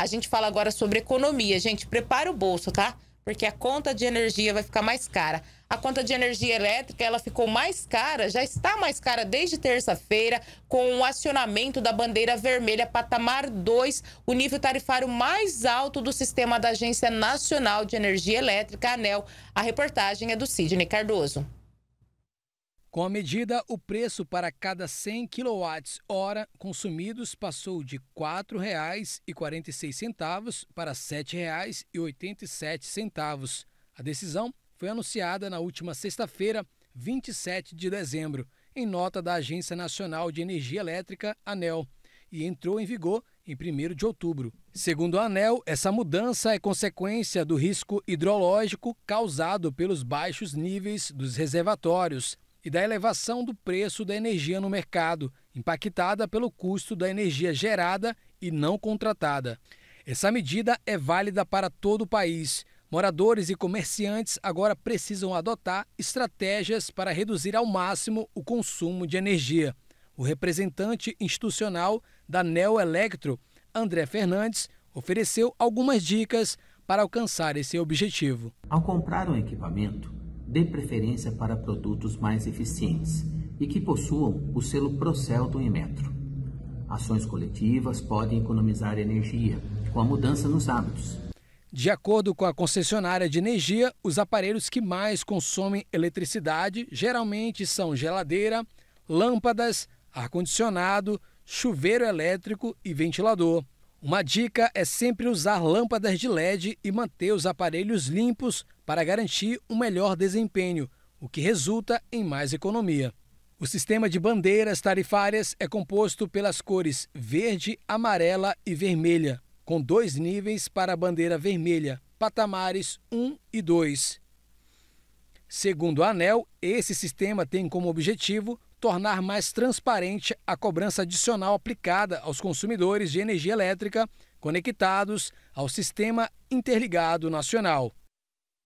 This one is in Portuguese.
A gente fala agora sobre economia. Gente, prepara o bolso, tá? Porque a conta de energia vai ficar mais cara. A conta de energia elétrica, ela ficou mais cara, já está mais cara desde terça-feira, com o acionamento da bandeira vermelha patamar 2, o nível tarifário mais alto do sistema da Agência Nacional de Energia Elétrica, ANEL. A reportagem é do Sidney Cardoso. Com a medida, o preço para cada 100 kWh consumidos passou de R$ 4,46 para R$ 7,87. A decisão foi anunciada na última sexta-feira, 27 de dezembro, em nota da Agência Nacional de Energia Elétrica, ANEL, e entrou em vigor em 1 de outubro. Segundo a ANEL, essa mudança é consequência do risco hidrológico causado pelos baixos níveis dos reservatórios e da elevação do preço da energia no mercado, impactada pelo custo da energia gerada e não contratada. Essa medida é válida para todo o país. Moradores e comerciantes agora precisam adotar estratégias para reduzir ao máximo o consumo de energia. O representante institucional da Neo Electro, André Fernandes, ofereceu algumas dicas para alcançar esse objetivo. Ao comprar um equipamento, dê preferência para produtos mais eficientes e que possuam o selo Procel e Metro. Ações coletivas podem economizar energia com a mudança nos hábitos. De acordo com a concessionária de energia, os aparelhos que mais consomem eletricidade geralmente são geladeira, lâmpadas, ar-condicionado, chuveiro elétrico e ventilador. Uma dica é sempre usar lâmpadas de LED e manter os aparelhos limpos para garantir um melhor desempenho, o que resulta em mais economia. O sistema de bandeiras tarifárias é composto pelas cores verde, amarela e vermelha, com dois níveis para a bandeira vermelha, patamares 1 e 2. Segundo a ANEL, esse sistema tem como objetivo tornar mais transparente a cobrança adicional aplicada aos consumidores de energia elétrica conectados ao Sistema Interligado Nacional.